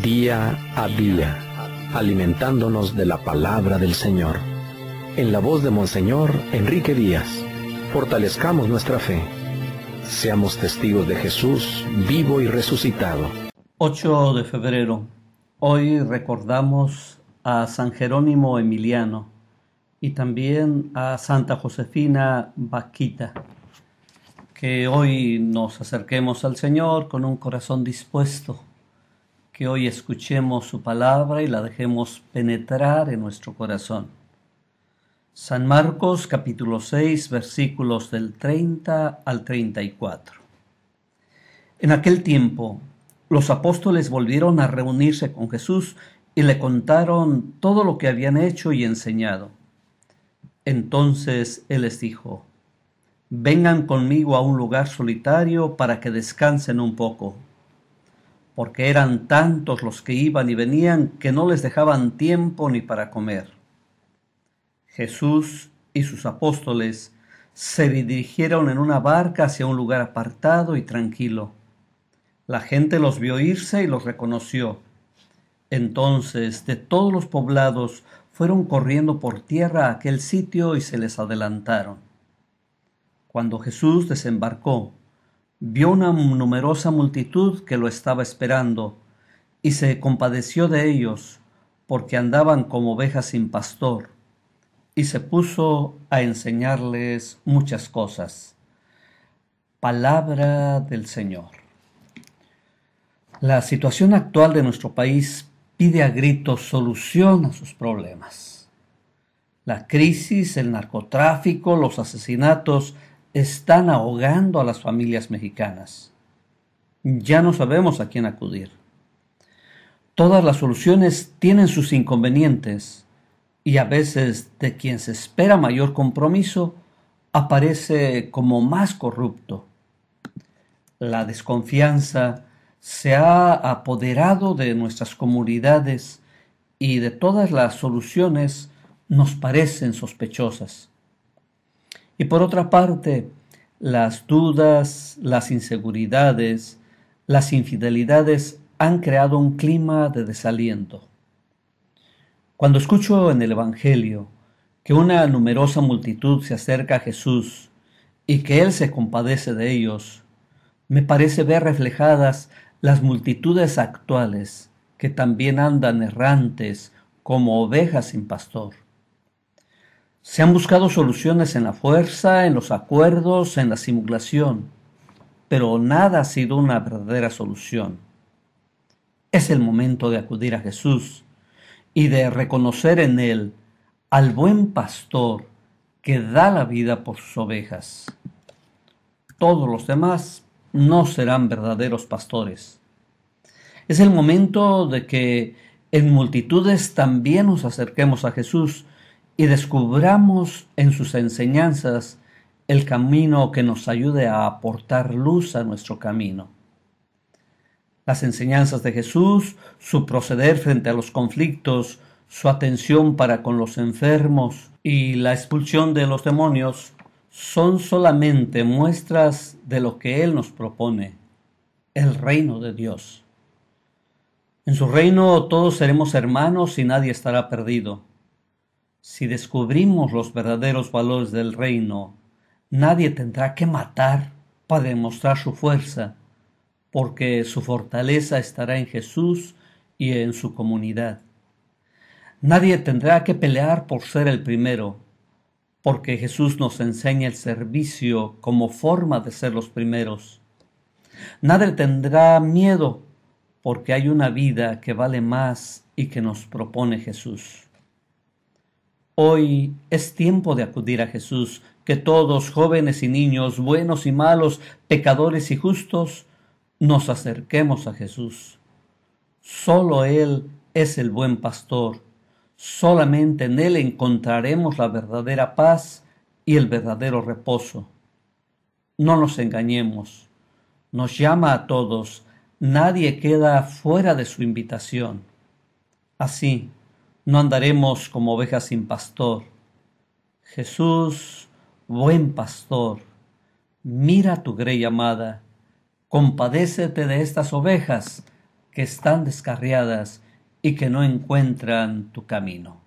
día a día, alimentándonos de la palabra del Señor. En la voz de Monseñor Enrique Díaz, fortalezcamos nuestra fe. Seamos testigos de Jesús vivo y resucitado. 8 de febrero. Hoy recordamos a San Jerónimo Emiliano y también a Santa Josefina Vaquita. Que hoy nos acerquemos al Señor con un corazón dispuesto que hoy escuchemos su palabra y la dejemos penetrar en nuestro corazón. San Marcos capítulo 6 versículos del 30 al 34. En aquel tiempo los apóstoles volvieron a reunirse con Jesús y le contaron todo lo que habían hecho y enseñado. Entonces él les dijo, Vengan conmigo a un lugar solitario para que descansen un poco porque eran tantos los que iban y venían que no les dejaban tiempo ni para comer. Jesús y sus apóstoles se dirigieron en una barca hacia un lugar apartado y tranquilo. La gente los vio irse y los reconoció. Entonces de todos los poblados fueron corriendo por tierra a aquel sitio y se les adelantaron. Cuando Jesús desembarcó, vio una numerosa multitud que lo estaba esperando, y se compadeció de ellos, porque andaban como ovejas sin pastor, y se puso a enseñarles muchas cosas. Palabra del Señor. La situación actual de nuestro país pide a gritos solución a sus problemas. La crisis, el narcotráfico, los asesinatos, están ahogando a las familias mexicanas. Ya no sabemos a quién acudir. Todas las soluciones tienen sus inconvenientes y a veces de quien se espera mayor compromiso aparece como más corrupto. La desconfianza se ha apoderado de nuestras comunidades y de todas las soluciones nos parecen sospechosas. Y por otra parte, las dudas, las inseguridades, las infidelidades han creado un clima de desaliento. Cuando escucho en el Evangelio que una numerosa multitud se acerca a Jesús y que Él se compadece de ellos, me parece ver reflejadas las multitudes actuales que también andan errantes como ovejas sin pastor. Se han buscado soluciones en la fuerza, en los acuerdos, en la simulación, pero nada ha sido una verdadera solución. Es el momento de acudir a Jesús y de reconocer en Él al buen pastor que da la vida por sus ovejas. Todos los demás no serán verdaderos pastores. Es el momento de que en multitudes también nos acerquemos a Jesús y descubramos en sus enseñanzas el camino que nos ayude a aportar luz a nuestro camino. Las enseñanzas de Jesús, su proceder frente a los conflictos, su atención para con los enfermos y la expulsión de los demonios son solamente muestras de lo que Él nos propone, el reino de Dios. En su reino todos seremos hermanos y nadie estará perdido. Si descubrimos los verdaderos valores del reino, nadie tendrá que matar para demostrar su fuerza, porque su fortaleza estará en Jesús y en su comunidad. Nadie tendrá que pelear por ser el primero, porque Jesús nos enseña el servicio como forma de ser los primeros. Nadie tendrá miedo, porque hay una vida que vale más y que nos propone Jesús. Hoy es tiempo de acudir a Jesús, que todos, jóvenes y niños, buenos y malos, pecadores y justos, nos acerquemos a Jesús. Solo Él es el buen pastor. Solamente en Él encontraremos la verdadera paz y el verdadero reposo. No nos engañemos. Nos llama a todos. Nadie queda fuera de su invitación. Así, no andaremos como ovejas sin pastor. Jesús, buen pastor, mira a tu grey amada, compadécete de estas ovejas que están descarriadas y que no encuentran tu camino.